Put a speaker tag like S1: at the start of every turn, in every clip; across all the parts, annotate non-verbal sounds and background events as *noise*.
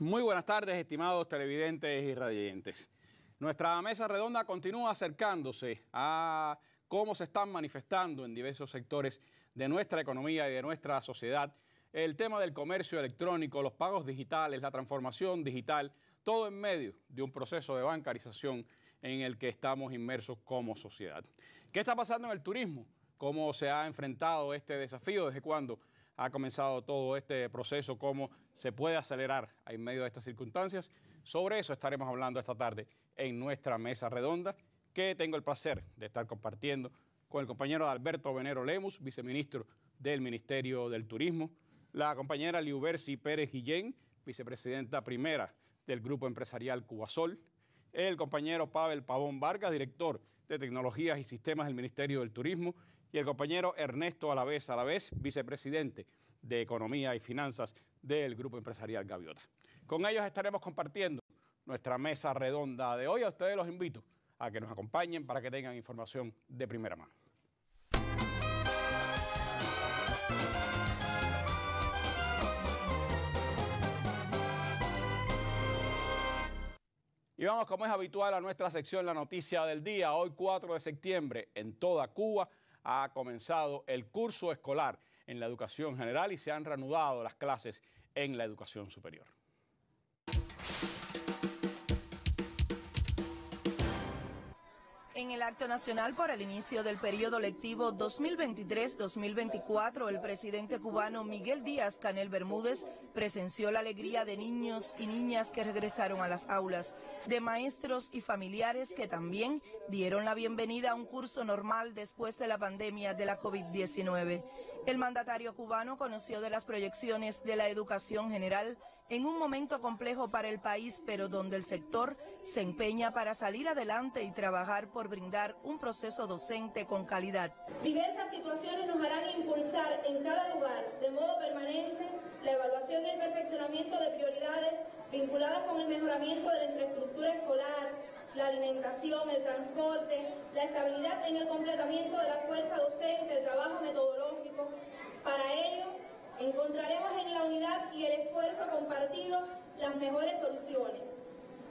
S1: Muy buenas tardes, estimados televidentes y radiantes. Nuestra mesa redonda continúa acercándose a cómo se están manifestando en diversos sectores de nuestra economía y de nuestra sociedad el tema del comercio electrónico, los pagos digitales, la transformación digital, todo en medio de un proceso de bancarización en el que estamos inmersos como sociedad. ¿Qué está pasando en el turismo? ¿Cómo se ha enfrentado este desafío? ¿Desde cuándo ha comenzado todo este proceso, cómo se puede acelerar en medio de estas circunstancias. Sobre eso estaremos hablando esta tarde en nuestra mesa redonda, que tengo el placer de estar compartiendo con el compañero Alberto Venero Lemus, viceministro del Ministerio del Turismo, la compañera Liubersi Pérez Guillén, vicepresidenta primera del Grupo Empresarial Cubasol, el compañero Pavel Pavón Vargas, director de Tecnologías y Sistemas del Ministerio del Turismo, y el compañero Ernesto Alavés, vez vicepresidente de Economía y Finanzas del Grupo Empresarial Gaviota. Con ellos estaremos compartiendo nuestra mesa redonda de hoy. A ustedes los invito a que nos acompañen para que tengan información de primera mano. Y vamos, como es habitual, a nuestra sección La Noticia del Día, hoy 4 de septiembre, en toda Cuba ha comenzado el curso escolar en la educación general y se han reanudado las clases en la educación superior.
S2: En el acto nacional por el inicio del periodo lectivo 2023-2024, el presidente cubano Miguel Díaz Canel Bermúdez presenció la alegría de niños y niñas que regresaron a las aulas, de maestros y familiares que también dieron la bienvenida a un curso normal después de la pandemia de la COVID-19. El mandatario cubano conoció de las proyecciones de la educación general en un momento complejo para el país, pero donde el sector se empeña para salir adelante y trabajar por brindar un proceso docente con calidad. Diversas situaciones nos harán impulsar en cada lugar, de modo permanente, la evaluación y el perfeccionamiento de prioridades vinculadas con el mejoramiento de la infraestructura escolar, la alimentación, el transporte, la estabilidad en el completamiento de la fuerza docente, el trabajo metodológico. Para ello, encontraremos en la unidad y el esfuerzo compartidos las mejores soluciones.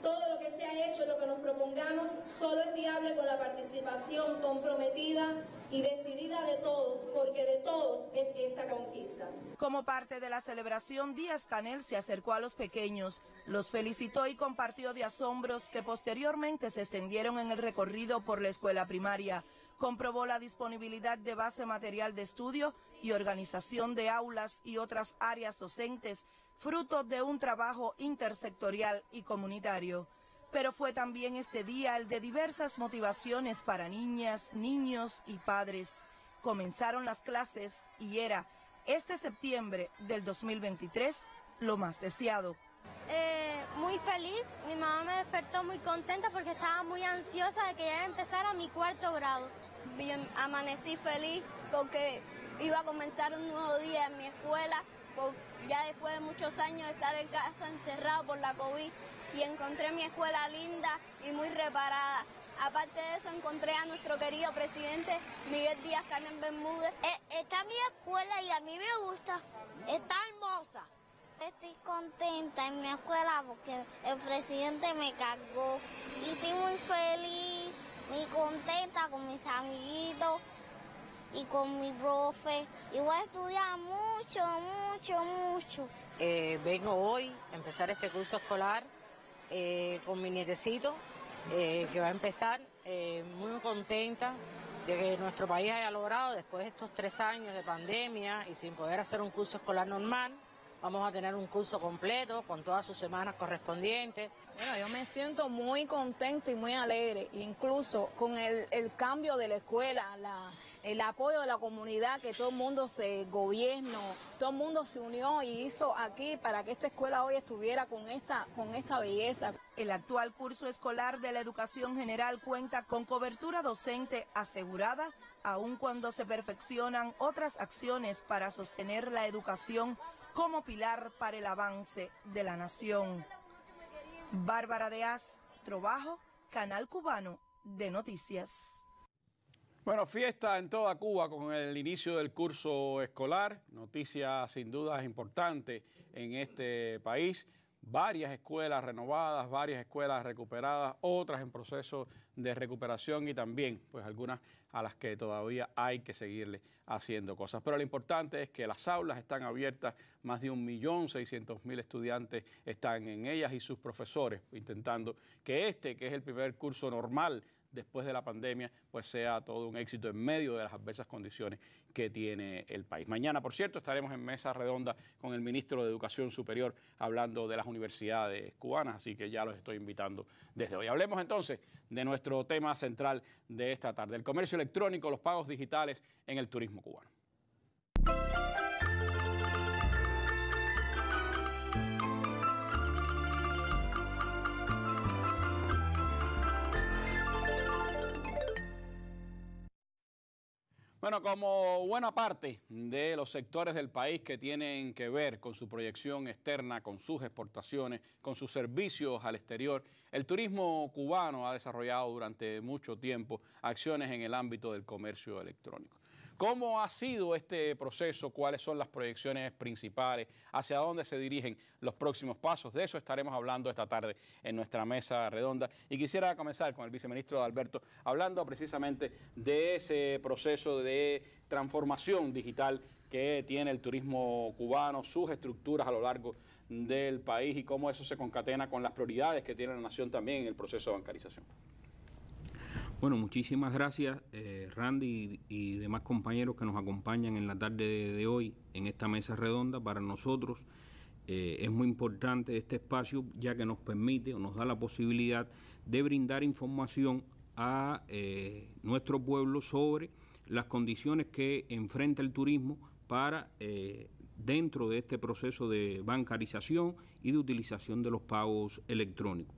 S2: Todo lo que se ha hecho, lo que nos propongamos, solo es viable con la participación comprometida, y decidida de todos, porque de todos es esta conquista. Como parte de la celebración, Díaz Canel se acercó a los pequeños, los felicitó y compartió de asombros que posteriormente se extendieron en el recorrido por la escuela primaria. Comprobó la disponibilidad de base material de estudio y organización de aulas y otras áreas docentes, fruto de un trabajo intersectorial y comunitario pero fue también este día el de diversas motivaciones para niñas, niños y padres. Comenzaron las clases y era este septiembre del 2023 lo más deseado. Eh, muy feliz, mi mamá me despertó muy contenta porque
S3: estaba muy ansiosa de que ya empezara mi cuarto grado. amanecí feliz porque iba a comenzar un nuevo día en mi escuela, ya después de muchos años de estar en casa encerrado por la COVID, y encontré mi escuela linda y muy reparada. Aparte de eso, encontré a nuestro querido presidente Miguel Díaz Carmen
S4: Bermúdez. Eh, está mi escuela y a mí me gusta. Está hermosa. Estoy contenta en mi escuela porque el presidente me cargó y estoy muy feliz, muy contenta con mis amiguitos y con mi profe. Y voy a estudiar mucho, mucho, mucho.
S2: Eh,
S5: vengo hoy a empezar este curso escolar eh, con mi nietecito, eh, que va a empezar, eh, muy contenta de que nuestro país haya logrado, después de estos tres años de pandemia y sin poder hacer un curso escolar normal, vamos a tener un curso completo con todas sus semanas correspondientes. Bueno, yo me siento muy contenta y muy alegre, incluso con el, el cambio de la escuela, la el apoyo de la
S2: comunidad, que todo el mundo se gobierno, todo el mundo se unió y hizo aquí para que esta escuela hoy estuviera con esta, con esta belleza. El actual curso escolar de la educación general cuenta con cobertura docente asegurada, aun cuando se perfeccionan otras acciones para sostener la educación como pilar para el avance de la nación. Bárbara de As, Trabajo, Canal Cubano de Noticias.
S1: Bueno, fiesta en toda Cuba con el inicio del curso escolar, noticia sin duda importante en este país. Varias escuelas renovadas, varias escuelas recuperadas, otras en proceso de recuperación y también pues algunas a las que todavía hay que seguirle haciendo cosas. Pero lo importante es que las aulas están abiertas, más de 1.600.000 estudiantes están en ellas y sus profesores intentando que este, que es el primer curso normal después de la pandemia, pues sea todo un éxito en medio de las adversas condiciones que tiene el país. Mañana, por cierto, estaremos en mesa redonda con el ministro de Educación Superior hablando de las universidades cubanas, así que ya los estoy invitando desde hoy. Hablemos entonces de nuestro tema central de esta tarde, el comercio electrónico, los pagos digitales en el turismo cubano. Bueno, como buena parte de los sectores del país que tienen que ver con su proyección externa, con sus exportaciones, con sus servicios al exterior, el turismo cubano ha desarrollado durante mucho tiempo acciones en el ámbito del comercio electrónico. ¿Cómo ha sido este proceso? ¿Cuáles son las proyecciones principales? ¿Hacia dónde se dirigen los próximos pasos? De eso estaremos hablando esta tarde en nuestra mesa redonda. Y quisiera comenzar con el viceministro Alberto, hablando precisamente de ese proceso de transformación digital que tiene el turismo cubano, sus estructuras a lo largo del país y cómo eso se concatena con las prioridades que tiene la nación también en el proceso de bancarización.
S6: Bueno, muchísimas gracias eh, Randy y, demás compañeros que nos acompañan en la tarde de, hoy en esta mesa redonda. Para nosotros eh, es muy importante este espacio ya que nos permite o nos da la posibilidad de brindar información a eh, nuestro pueblo sobre las condiciones que enfrenta el turismo para dentro de este proceso de bancarización y de utilización de los pagos electrónicos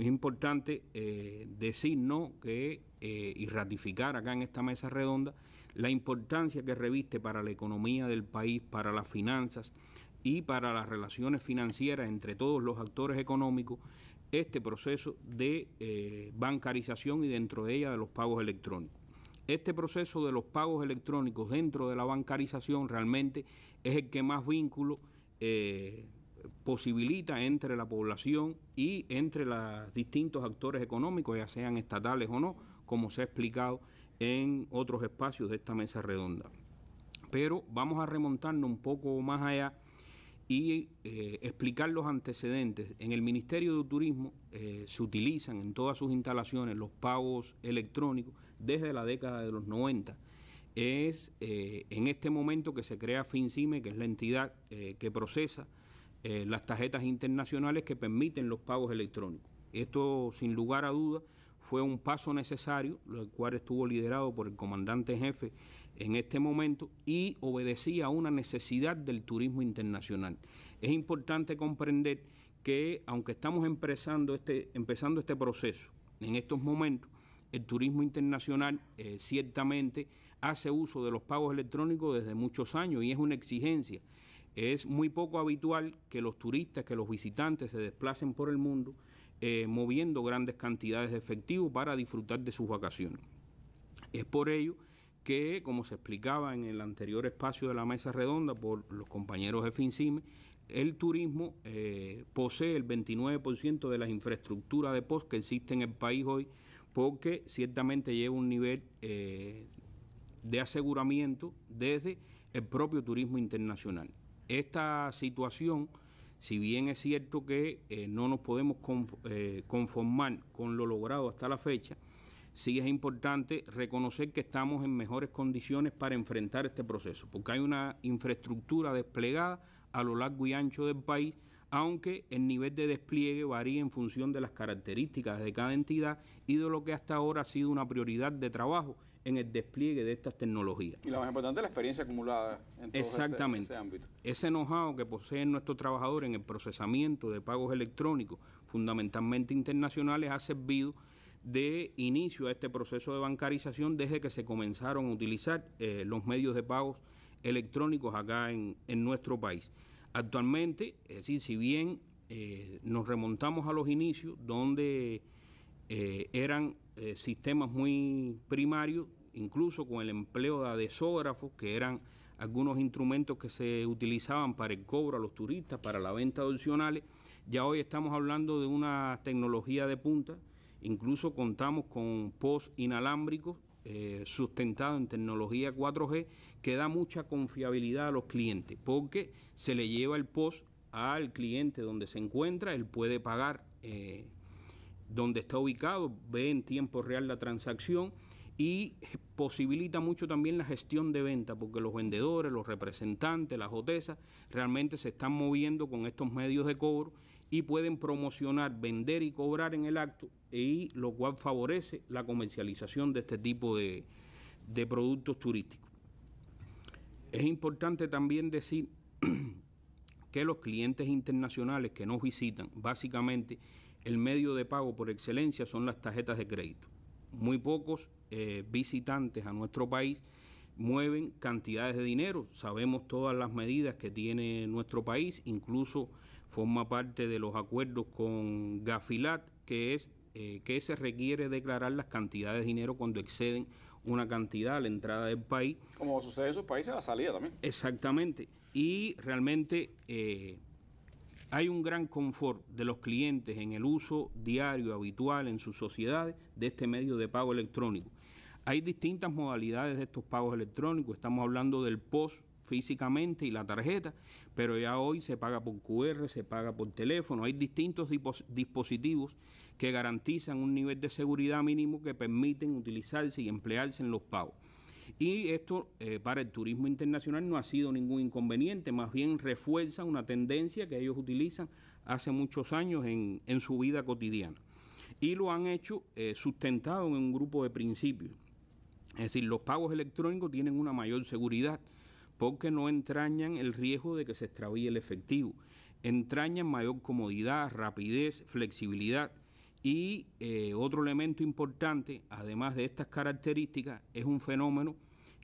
S6: es importante eh, decir que, eh, y ratificar acá en esta mesa redonda la importancia que reviste para la economía del país, para las finanzas y para las relaciones financieras entre todos los actores económicos este proceso de eh, bancarización y dentro de ella de los pagos electrónicos. Este proceso de los pagos electrónicos dentro de la bancarización realmente es el que más vínculo posibilita entre la población y entre los distintos actores económicos, ya sean estatales o no, como se ha explicado en otros espacios de esta mesa redonda. Pero vamos a remontarnos un poco más allá y eh, explicar los antecedentes. En el Ministerio de Turismo eh, se utilizan en todas sus instalaciones los pagos electrónicos desde la década de los 90. Es eh, en este momento que se crea FinCime, que es la entidad que procesa eh, las tarjetas internacionales que permiten los pagos electrónicos. Esto, sin lugar a dudas, fue un paso necesario, el cual estuvo liderado por el comandante jefe en este momento y obedecía a una necesidad del turismo internacional. Es importante comprender que, aunque estamos empezando este, empezando este proceso en estos momentos, el turismo internacional eh, ciertamente hace uso de los pagos electrónicos desde muchos años y es una exigencia es muy poco habitual que los turistas, que los visitantes se desplacen por el mundo eh, moviendo grandes cantidades de efectivo para disfrutar de sus vacaciones. Es por ello que, como se explicaba en el anterior espacio de la mesa redonda por los compañeros de FinCime, el turismo eh, posee el 29% de las infraestructuras de post que existen en el país hoy, porque ciertamente lleva un nivel eh, de aseguramiento desde el propio turismo internacional. Esta situación, si bien es cierto que eh, no nos podemos eh, conformar con lo logrado hasta la fecha, sí es importante reconocer que estamos en mejores condiciones para enfrentar este proceso, porque hay una infraestructura desplegada a lo largo y ancho del país, aunque el nivel de despliegue varía en función de las características de cada entidad y de lo que hasta ahora ha sido una prioridad de trabajo en el despliegue de estas tecnologías.
S1: Y lo más importante es la experiencia acumulada en todo Exactamente.
S6: Ese, enojado Ese know que poseen nuestros trabajadores en el procesamiento de pagos electrónicos, fundamentalmente internacionales, ha servido de inicio a este proceso de bancarización desde que se comenzaron a utilizar eh, los medios de pagos electrónicos acá en, nuestro país. Actualmente, es decir, si bien eh, nos remontamos a los inicios donde eh, eran sistemas muy primarios, incluso con el empleo de adesógrafos, que eran algunos instrumentos que se utilizaban para el cobro a los turistas, para la venta de Ya hoy estamos hablando de una tecnología de punta, incluso contamos con post inalámbricos ...sustentado eh, sustentados en tecnología 4G que da mucha confiabilidad a los clientes, porque se le lleva el post al cliente donde se encuentra, él puede pagar eh, donde está ubicado, ve en tiempo real la transacción y posibilita mucho también la gestión de venta, porque los vendedores, los representantes, las hotesas, realmente se están moviendo con estos medios de cobro y pueden promocionar, vender y cobrar en el acto, y lo cual favorece la comercialización de este tipo de, de productos turísticos. Es importante también decir *clears throat* que los clientes internacionales que nos visitan, básicamente el medio de pago por excelencia son las tarjetas de crédito muy pocos eh, visitantes a nuestro país mueven cantidades de dinero. Sabemos todas las medidas que tiene nuestro país, incluso forma parte de los acuerdos con Gafilat, que es eh, que se requiere declarar las cantidades de dinero cuando exceden una cantidad a la entrada del país.
S1: Como sucede en su países, a la salida también.
S6: Exactamente. Y realmente eh, hay un gran confort de los clientes en el uso diario, habitual en sus sociedades de este medio de pago electrónico. Hay distintas modalidades de estos pagos electrónicos. Estamos hablando del POS físicamente y la tarjeta, pero ya hoy se paga por QR, se paga por teléfono. Hay distintos dispositivos que garantizan un nivel de seguridad mínimo que permiten utilizarse y emplearse en los pagos. Y esto eh, para el turismo internacional no ha sido ningún inconveniente, más bien refuerza una tendencia que ellos utilizan hace muchos años en, en su vida cotidiana. Y lo han hecho eh, sustentado en un grupo de principios. Es decir, los pagos electrónicos tienen una mayor seguridad porque no entrañan el riesgo de que se extravíe el efectivo. Entrañan mayor comodidad, rapidez, flexibilidad. Y eh, otro elemento importante, además de estas características, es un fenómeno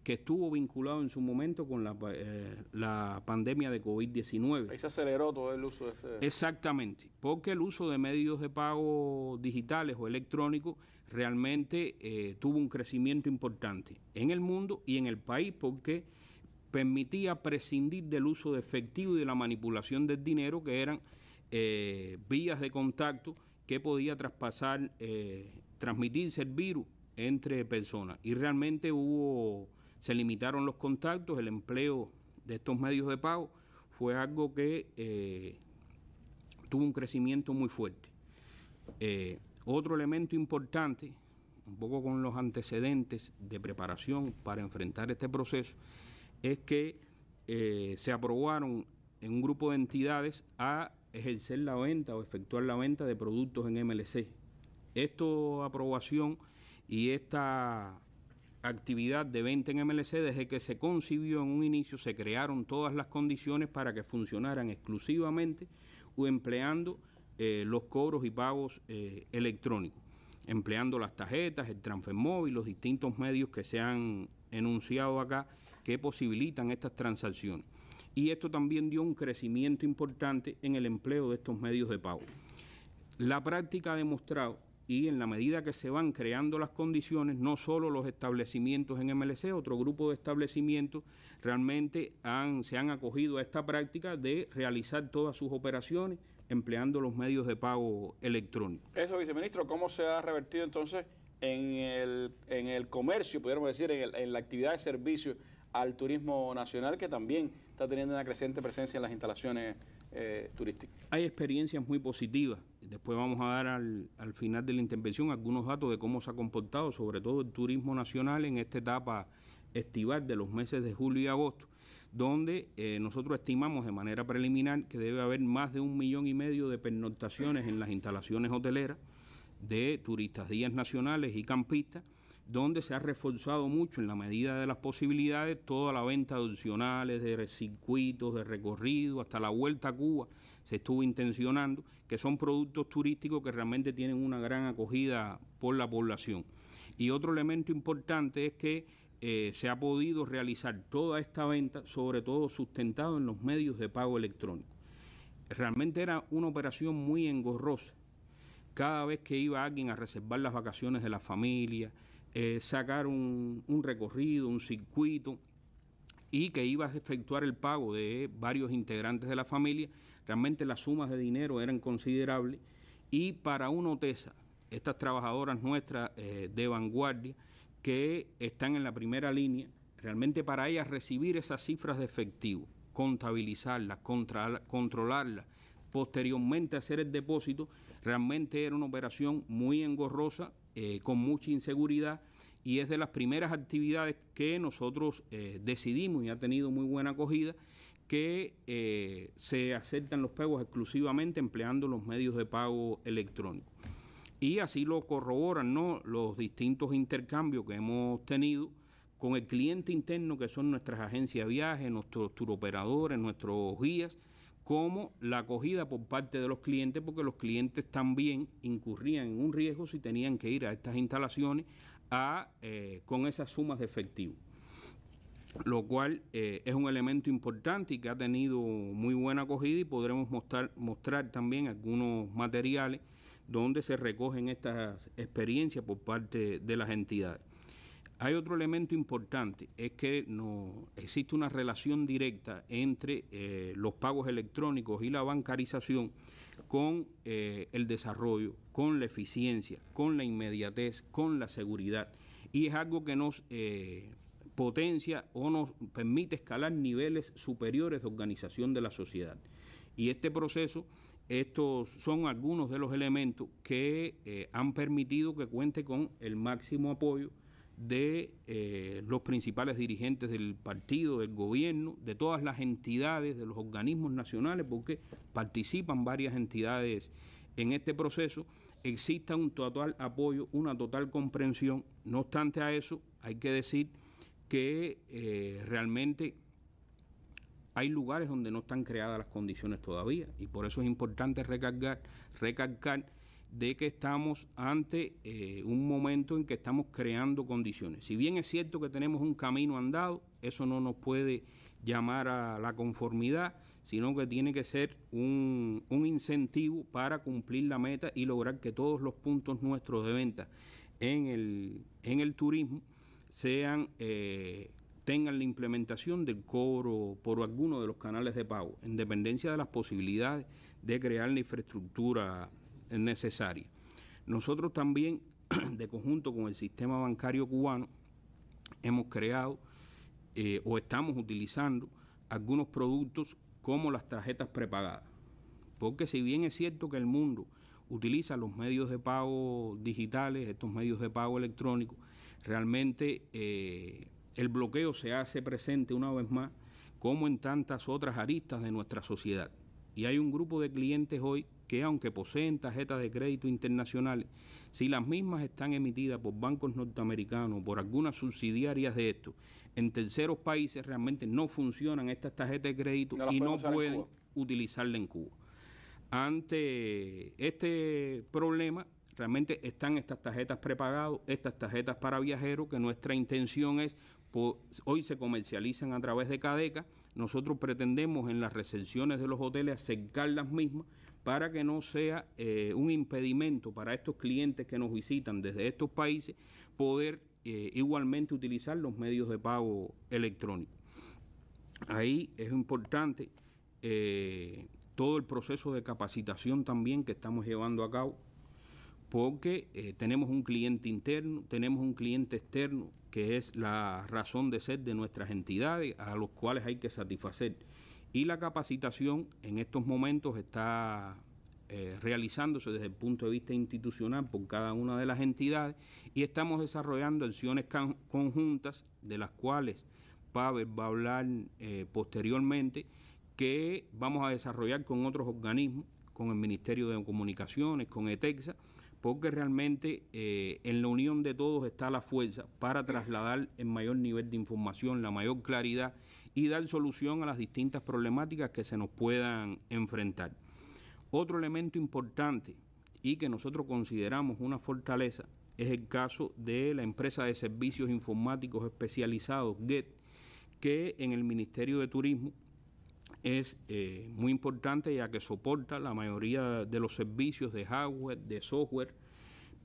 S6: que estuvo vinculado en su momento con la, eh, pandemia de COVID-19. Ahí
S1: se aceleró todo el uso de ese...
S6: Exactamente, porque el uso de medios de pago digitales o electrónicos realmente eh, tuvo un crecimiento importante en el mundo y en el país porque permitía prescindir del uso de efectivo y de la manipulación del dinero, que eran eh, vías de contacto que podía traspasar, transmitirse el virus entre personas. Y realmente hubo se limitaron los contactos, el empleo de estos medios de pago fue algo que eh, tuvo un crecimiento muy fuerte. Eh, otro elemento importante, un poco con los antecedentes de preparación para enfrentar este proceso, es que eh, se aprobaron en un grupo de entidades a ejercer la venta o efectuar la venta de productos en MLC. Esta aprobación y esta actividad de venta en MLC, desde que se concibió en un inicio, se crearon todas las condiciones para que funcionaran exclusivamente o empleando eh, los cobros y pagos eh, electrónicos, empleando las tarjetas, el transfer móvil, los distintos medios que se han enunciado acá que posibilitan estas transacciones. Y esto también dio un crecimiento importante en el empleo de estos medios de pago. La práctica ha demostrado y en la medida que se van creando las condiciones, no solo los establecimientos en MLC, otro grupo de establecimientos realmente se han acogido a esta práctica de realizar todas sus operaciones empleando los medios de pago electrónicos.
S1: Eso, viceministro, ¿cómo se ha revertido entonces en el, comercio, pudiéramos decir, en, en la actividad de servicio al turismo nacional, que también está teniendo una creciente presencia en las instalaciones eh,
S6: Hay experiencias muy positivas. Después vamos a dar al, al, final de la intervención algunos datos de cómo se ha comportado, sobre todo el turismo nacional en esta etapa estival de los meses de julio y agosto, donde eh, nosotros estimamos de manera preliminar que debe haber más de un millón y medio de pernoctaciones en las instalaciones hoteleras de turistas, días nacionales y campistas donde se ha reforzado mucho en la medida de las posibilidades toda la venta de de circuitos, de recorrido, hasta la vuelta a Cuba se estuvo intencionando, que son productos turísticos que realmente tienen una gran acogida por la población. Y otro elemento importante es que eh, se ha podido realizar toda esta venta, sobre todo sustentado en los medios de pago electrónico. Realmente era una operación muy engorrosa cada vez que iba alguien a reservar las vacaciones de la familia, eh, sacar un, recorrido, un circuito y que ibas a efectuar el pago de varios integrantes de la familia. Realmente las sumas de dinero eran considerables y para una OTESA, estas trabajadoras nuestras eh, de vanguardia que están en la primera línea, realmente para ellas recibir esas cifras de efectivo, contabilizarlas, controlarlas, posteriormente hacer el depósito, realmente era una operación muy engorrosa eh, con mucha inseguridad y es de las primeras actividades que nosotros eh, decidimos y ha tenido muy buena acogida que eh, se aceptan los pagos exclusivamente empleando los medios de pago electrónicos. Y así lo corroboran los distintos intercambios que hemos tenido con el cliente interno, que son nuestras agencias de viaje, nuestros turoperadores, nuestros guías, como la acogida por parte de los clientes, porque los clientes también incurrían en un riesgo si tenían que ir a estas instalaciones eh, con esas sumas de efectivo. Lo cual eh, es un elemento importante y que ha tenido muy buena acogida y podremos mostrar también algunos materiales donde se recogen estas experiencias por parte de las entidades. Hay otro elemento importante, es que no, existe una relación directa entre eh, los pagos electrónicos y la bancarización con eh, el desarrollo, con la eficiencia, con la inmediatez, con la seguridad. Y es algo que nos eh, potencia o nos permite escalar niveles superiores de organización de la sociedad. Y este proceso estos son algunos de los elementos que han permitido que cuente con el máximo apoyo de eh, los principales dirigentes del partido, del gobierno, de todas las entidades, de los organismos nacionales, porque participan varias entidades en este proceso, exista un total apoyo, una total comprensión. No obstante a eso, hay que decir que eh, realmente hay lugares donde no están creadas las condiciones todavía y por eso es importante recargar, recalcar de que estamos ante eh, un momento en que estamos creando condiciones. Si bien es cierto que tenemos un camino andado, eso no nos puede llamar a la conformidad, sino que tiene que ser un, incentivo para cumplir la meta y lograr que todos los puntos nuestros de venta en el, en el turismo sean eh, tengan la implementación del cobro por alguno de los canales de pago, en dependencia de las posibilidades de crear la infraestructura necesaria. Nosotros también, *clears throat* de conjunto con el sistema bancario cubano, hemos creado eh, o estamos utilizando algunos productos como las tarjetas prepagadas. Porque si bien es cierto que el mundo utiliza los medios de pago digitales, estos medios de pago electrónicos, realmente eh, el bloqueo se hace presente una vez más, como en tantas otras aristas de nuestra sociedad. Y hay un grupo de clientes hoy que aunque poseen tarjetas de crédito internacionales, si las mismas están emitidas por bancos norteamericanos, por algunas subsidiarias de estos, en terceros países realmente no funcionan estas tarjetas de crédito y no pueden utilizarla en Cuba. Ante este problema, realmente están estas tarjetas prepagadas, estas tarjetas para viajeros, que nuestra intención es, hoy se comercializan a través de Cadeca, nosotros pretendemos en las recepciones de los hoteles acercar las mismas para que no sea eh, un impedimento para estos clientes que nos visitan desde estos países poder eh, igualmente utilizar los medios de pago electrónicos. Ahí es importante eh, todo el proceso de capacitación también que estamos llevando a cabo porque eh, tenemos un cliente interno, tenemos un cliente externo, que es la razón de ser de nuestras entidades, a los cuales hay que satisfacer. Y la capacitación en estos momentos está eh, realizándose desde el punto de vista institucional por cada una de las entidades y estamos desarrollando acciones conjuntas de las cuales Pavel va a hablar eh, posteriormente que vamos a desarrollar con otros organismos, con el Ministerio de Comunicaciones, con ETEXA, porque realmente eh, en la unión de todos está la fuerza para trasladar el mayor nivel de información, la mayor claridad y dar solución a las distintas problemáticas que se nos puedan enfrentar. Otro elemento importante y que nosotros consideramos una fortaleza es el caso de la empresa de servicios informáticos especializados GET, que en el Ministerio de Turismo es eh, muy importante ya que soporta la mayoría de los servicios de hardware, de software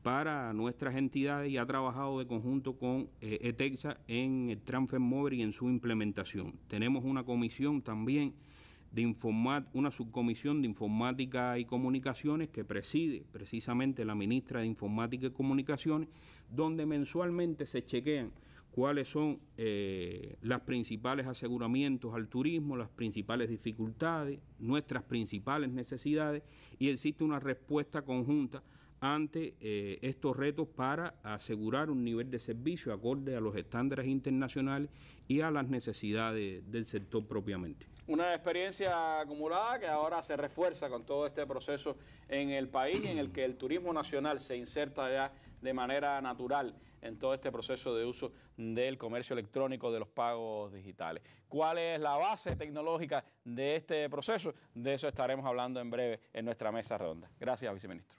S6: para nuestras entidades y ha trabajado de conjunto con eh, ETEXA en el Transfer móvil y en su implementación. Tenemos una comisión también de una subcomisión de informática y comunicaciones que preside precisamente la ministra de informática y comunicaciones, donde mensualmente se chequean cuáles son eh, las principales aseguramientos al turismo, las principales dificultades, nuestras principales necesidades y existe una respuesta conjunta ante eh, estos retos para asegurar un nivel de servicio acorde a los estándares internacionales y a las necesidades del sector propiamente.
S1: Una experiencia acumulada que ahora se refuerza con todo este proceso en el país en el que el turismo nacional se inserta ya de manera natural en todo este proceso de uso del comercio electrónico, de los pagos digitales. ¿Cuál es la base tecnológica de este proceso? De eso estaremos hablando en breve en nuestra mesa redonda. Gracias, viceministro.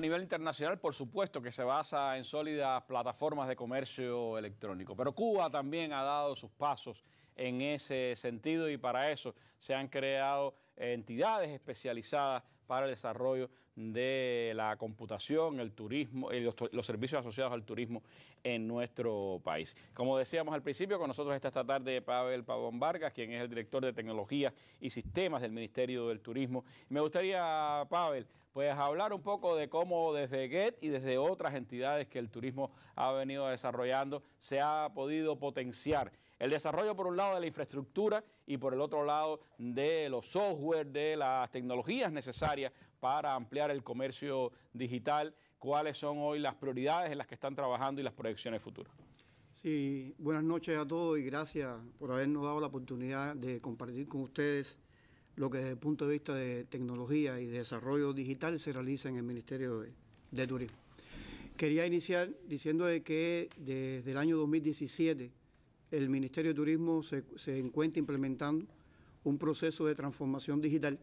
S1: a nivel internacional, por supuesto, que se basa en sólidas plataformas de comercio electrónico, pero Cuba también ha dado sus pasos en ese sentido y para eso se han creado entidades especializadas para el desarrollo de la computación, el turismo, y eh, los servicios asociados al turismo en nuestro país. Como decíamos al principio, con nosotros está esta tarde Pavel Pavón Vargas, quien es el director de Tecnologías y Sistemas del Ministerio del Turismo. Me gustaría, Pavel, pues hablar un poco de cómo desde GET y desde otras entidades que el turismo ha venido desarrollando se ha podido potenciar el desarrollo por un lado de la infraestructura y por el otro lado de los software, de las tecnologías necesarias para ampliar el comercio digital. ¿Cuáles son hoy las prioridades en las que están trabajando y las proyecciones futuras?
S4: Sí, buenas noches a todos y gracias por habernos dado la oportunidad de compartir con ustedes lo que desde el punto de vista de tecnología y de desarrollo digital se realiza en el Ministerio de, Turismo. Quería iniciar diciendo de que desde el año 2017 el Ministerio de Turismo se, encuentra implementando un proceso de transformación digital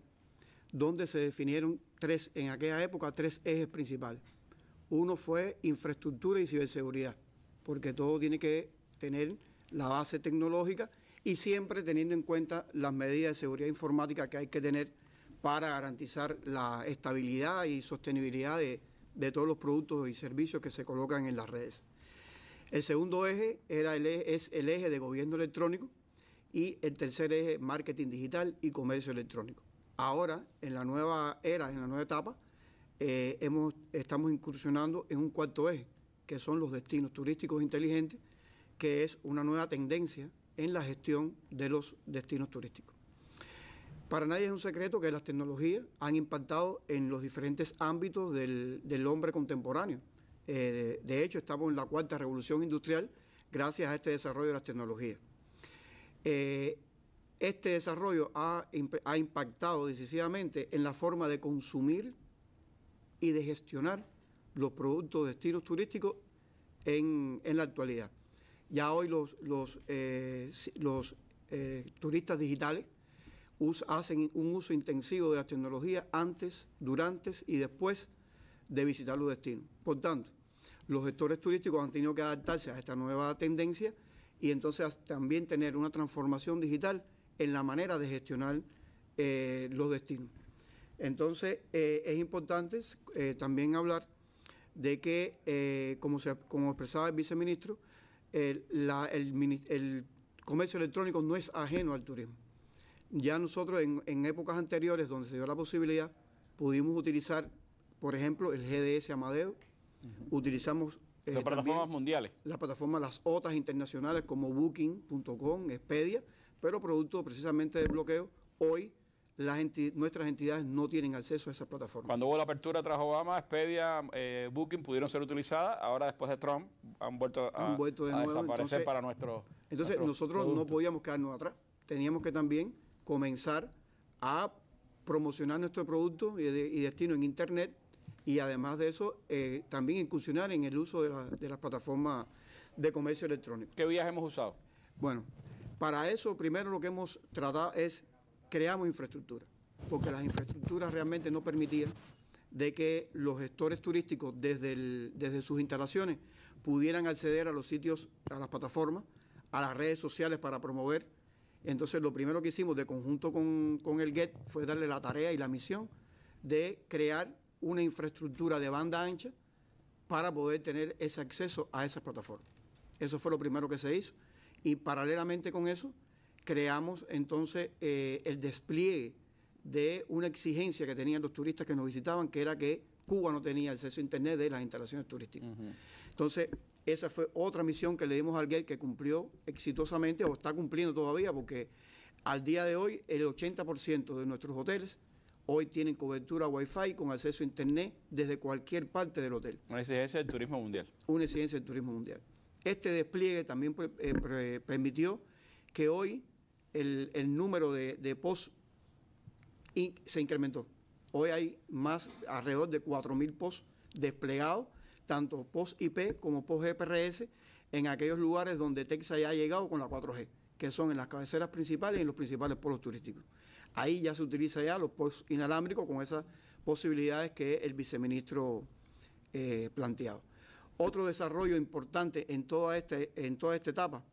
S4: donde se definieron tres, en aquella época, tres ejes principales. Uno fue infraestructura y ciberseguridad, porque todo tiene que tener la base tecnológica y siempre teniendo en cuenta las medidas de seguridad informática que hay que tener para garantizar la estabilidad y sostenibilidad de todos los productos y servicios que se colocan en las redes. El segundo eje era el es el eje de gobierno electrónico y el tercer eje marketing digital y comercio electrónico. Ahora, en la nueva era, en la nueva etapa, eh, estamos incursionando en un cuarto eje, que son los destinos turísticos inteligentes, que es una nueva tendencia en la gestión de los destinos turísticos. Para nadie es un secreto que las tecnologías han impactado en los diferentes ámbitos del hombre contemporáneo eh, de hecho, estamos en la cuarta revolución industrial gracias a este desarrollo de las tecnologías. Eh, este desarrollo ha, impactado decisivamente en la forma de consumir y de gestionar los productos de estilos turísticos en, la actualidad. Ya hoy los, los, eh, los turistas digitales hacen un uso intensivo de la tecnología antes, durante y después de visitar los destinos. Por tanto, los gestores turísticos han tenido que adaptarse a esta nueva tendencia y entonces también tener una transformación digital en la manera de gestionar eh, los destinos. Entonces eh, es importante eh, también hablar de que, como, como expresaba el viceministro, el, comercio electrónico no es ajeno al turismo. Ya nosotros en épocas anteriores donde se dio la posibilidad, pudimos utilizar, por ejemplo, el GDS Amadeo, Utilizamos... las eh, plataformas mundiales. Las plataformas, las otras internacionales como Booking.com, Expedia, pero producto precisamente del bloqueo, hoy nuestras entidades no tienen acceso a esas plataformas.
S1: Cuando hubo la apertura tras Obama, Expedia, eh, Booking pudieron ser utilizadas, ahora después de Trump han vuelto a, desaparecer para nuestro Entonces nosotros no
S4: podíamos quedarnos atrás, teníamos que también comenzar a promocionar nuestro producto y destino en Internet y además de eso, eh, también incursionar en el uso de, las plataformas de comercio electrónico. ¿Qué vías hemos usado? Bueno, para eso primero lo que hemos tratado es creamos infraestructura, porque las infraestructuras realmente no permitían de que los gestores turísticos desde, desde sus instalaciones pudieran acceder a los sitios, a las plataformas, a las redes sociales para promover. Entonces lo primero que hicimos de conjunto con, con el GET fue darle la tarea y la misión de crear una infraestructura de banda ancha para poder tener ese acceso a esas plataformas. Eso fue lo primero que se hizo. Y paralelamente con eso, creamos entonces eh, el despliegue de una exigencia que tenían los turistas que nos visitaban, que era que Cuba no tenía acceso a Internet de las instalaciones turísticas. Entonces, esa fue otra misión que le dimos al GEL que cumplió exitosamente o está cumpliendo todavía, porque al día de hoy el 80% de nuestros hoteles hoy tienen cobertura Wi-Fi con acceso a Internet desde cualquier parte del hotel. Una exigencia del turismo mundial. Una exigencia del turismo mundial. Este despliegue también eh, permitió que hoy el, número de, de POS se incrementó. Hoy hay más, alrededor de 4.000 POS desplegados, tanto post IP como post GPRS, en aquellos lugares donde Texas ya ha llegado con la 4G, que son en las cabeceras principales y en los principales polos turísticos. Ahí ya se utiliza ya los post inalámbricos con esas posibilidades que el viceministro eh, planteaba. Otro desarrollo importante en toda, este, en toda esta etapa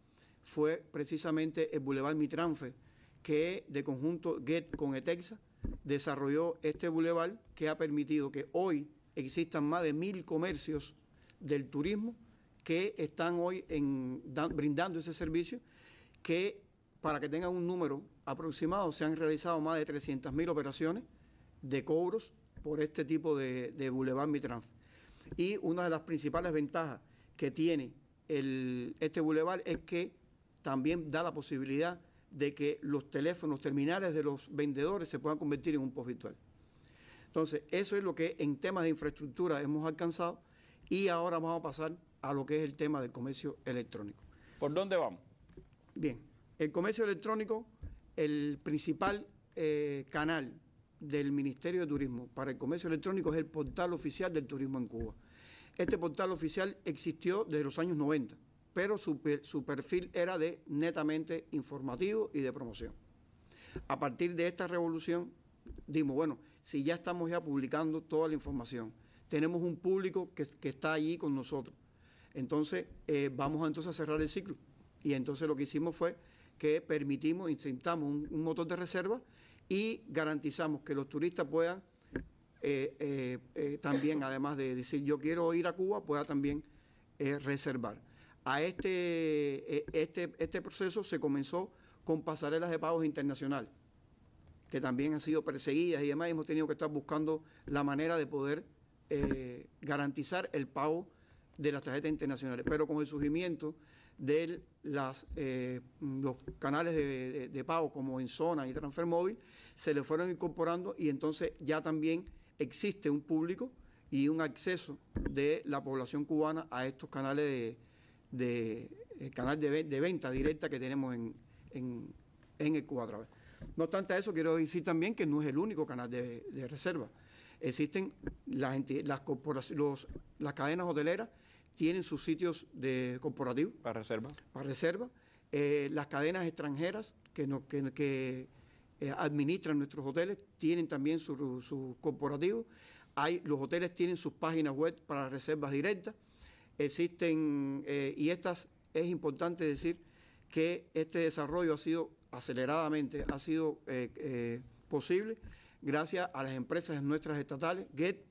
S4: fue precisamente el Boulevard Mitranfe, que de conjunto GET con ETEXA desarrolló este bulevar que ha permitido que hoy existan más de mil comercios del turismo que están hoy brindando ese servicio, que para que tengan un número aproximado, se han realizado más de 300.000 operaciones de cobros por este tipo de, de Boulevard Mitranf. Y una de las principales ventajas que tiene este Boulevard es que también da la posibilidad de que los teléfonos terminales de los vendedores se puedan convertir en un post virtual. Entonces, eso es lo que en temas de infraestructura hemos alcanzado y ahora vamos a pasar a lo que es el tema del comercio electrónico. ¿Por dónde vamos? Bien, el comercio electrónico, el principal eh, canal del Ministerio de Turismo para el comercio electrónico es el portal oficial del turismo en Cuba. Este portal oficial existió desde los años 90, pero su, perfil era de netamente informativo y de promoción. A partir de esta revolución, dimos, bueno, si ya estamos ya publicando toda la información, tenemos un público que, está allí con nosotros, entonces eh, vamos entonces a cerrar el ciclo. Y entonces lo que hicimos fue que permitimos, instintamos un, motor de reserva y garantizamos que los turistas puedan eh, eh, eh, también, además de decir yo quiero ir a Cuba, pueda también reservar. A este, este, este proceso se comenzó con pasarelas de pagos internacionales, que también han sido perseguidas y demás, hemos tenido que estar buscando la manera de poder garantizar el pago de las tarjetas internacionales. Pero con el surgimiento de las, eh, los canales de, pago como en Zona y Transfer Móvil, se le fueron incorporando y entonces ya también existe un público y un acceso de la población cubana a estos canales de, de, eh, venta directa que tenemos en, en, el Cuba No obstante eso, quiero decir también que no es el único canal de, reserva. Existen las, las, corporaciones, las cadenas hoteleras tienen sus sitios de corporativo. Para reserva. Para reserva. Eh, las cadenas extranjeras que, eh, administran nuestros hoteles tienen también sus corporativos. los hoteles tienen sus páginas web para reservas directas. Existen, eh, y estas es importante decir que este desarrollo ha sido aceleradamente, ha sido posible gracias a las empresas nuestras estatales, GET,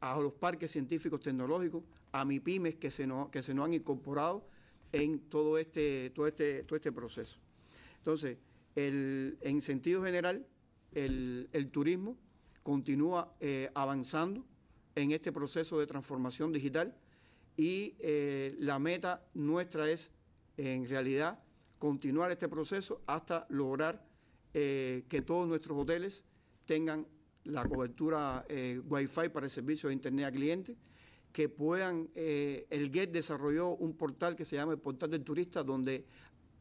S4: a los parques científicos tecnológicos, a pymes que se que se nos han incorporado en todo este, todo este, todo este proceso. Entonces, en sentido general, el, turismo continúa eh, avanzando en este proceso de transformación digital y eh, la meta nuestra es, en realidad, continuar este proceso hasta lograr eh, que todos nuestros hoteles tengan la cobertura Wi-Fi para el servicio de Internet a cliente que puedan, eh, el GET desarrolló un portal que se llama el portal del turista, donde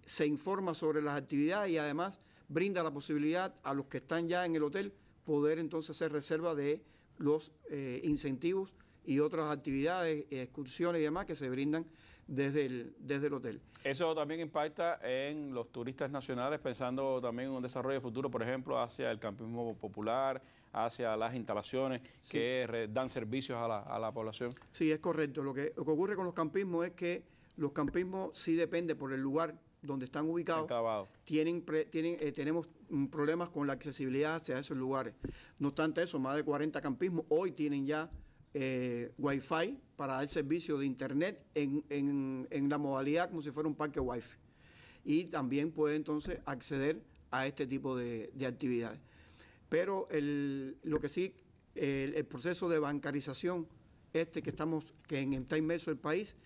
S4: se informa sobre las actividades y además brinda la posibilidad a los que están ya en el hotel poder entonces hacer reserva de los eh, incentivos y otras actividades, eh, excursiones y demás que se brindan desde el, desde el hotel.
S1: Eso también impacta en los turistas nacionales, pensando también en un desarrollo futuro, por ejemplo, hacia el campismo popular, hacia las instalaciones que dan servicios a la, población.
S4: Sí, es correcto. Lo que, ocurre con los campismos es que los campismos sí depende por el lugar donde están ubicados, tienen, tienen eh, tenemos problemas con la accesibilidad hacia esos lugares. No obstante eso, más de 40 campismos hoy tienen ya eh, Wi-Fi para dar servicio de Internet en, la modalidad como si fuera un parque Wi-Fi. Y también puede entonces acceder a este tipo de, actividades. Pero lo que sí, el, proceso de bancarización este que estamos, que en, está inmerso el país,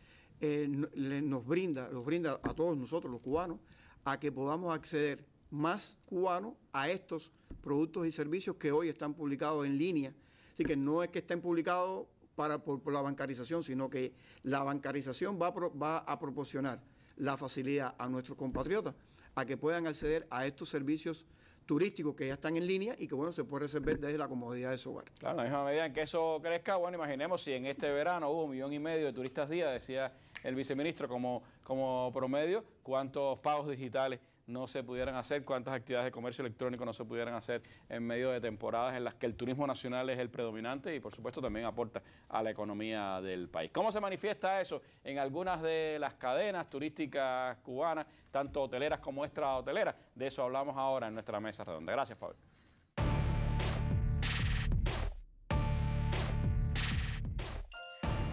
S4: eh, nos brinda, los brinda a todos nosotros los cubanos, a que podamos acceder más cubanos a estos productos y servicios que hoy están publicados en línea Así que no es que estén publicados para, por, la bancarización, sino que la bancarización va a, va a proporcionar la facilidad a nuestros compatriotas a que puedan acceder a estos servicios turísticos que ya están en línea y que bueno se puede reservar desde la comodidad de su hogar. Claro,
S1: en la misma medida en que eso crezca, bueno, imaginemos si en este verano hubo un millón y medio de turistas día, decía el viceministro, como, como promedio, cuántos pagos digitales no se pudieran hacer, cuántas actividades de comercio electrónico no se pudieran hacer en medio de temporadas en las que el turismo nacional es el predominante y por supuesto también aporta a la economía del país. ¿Cómo se manifiesta eso en algunas de las cadenas turísticas cubanas, tanto hoteleras como extrahoteleras? De eso hablamos ahora en nuestra mesa redonda. Gracias, Pablo.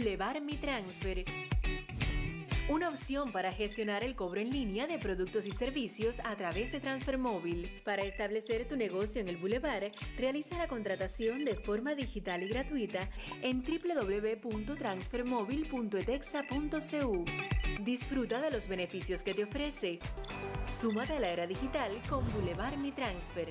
S5: Boulevard Transfer, Una opción para gestionar el cobro en línea de productos y servicios a través de transfer móvil. Para establecer tu negocio en el Boulevard, realiza la contratación de forma digital y gratuita en www.transfermóvil.etexa.cu. Disfruta de los beneficios que te ofrece. Súmate a la era digital con Boulevard Mi Transfer.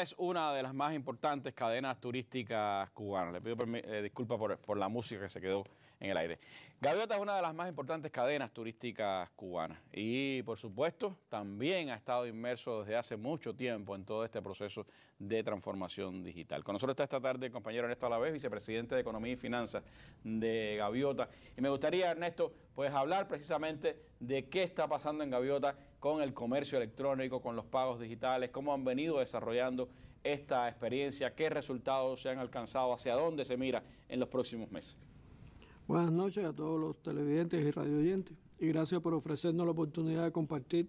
S1: es una de las más importantes cadenas turísticas cubanas. Le pido disculpa eh, disculpas por la música que se quedó en el aire. Gaviota es una de las más importantes cadenas turísticas cubanas y, por supuesto, también ha estado inmerso desde hace mucho tiempo en todo este proceso de transformación digital. Con nosotros está esta tarde el compañero Ernesto Alavés, vicepresidente de Economía y Finanzas de Gaviota. Y me gustaría, Ernesto, pues hablar precisamente de qué está pasando en Gaviota con el comercio electrónico, con los pagos digitales, cómo han venido desarrollando esta experiencia, qué resultados se han alcanzado, hacia dónde se mira en los próximos meses.
S3: Buenas noches a todos los televidentes y oyentes y gracias por ofrecernos la oportunidad de compartir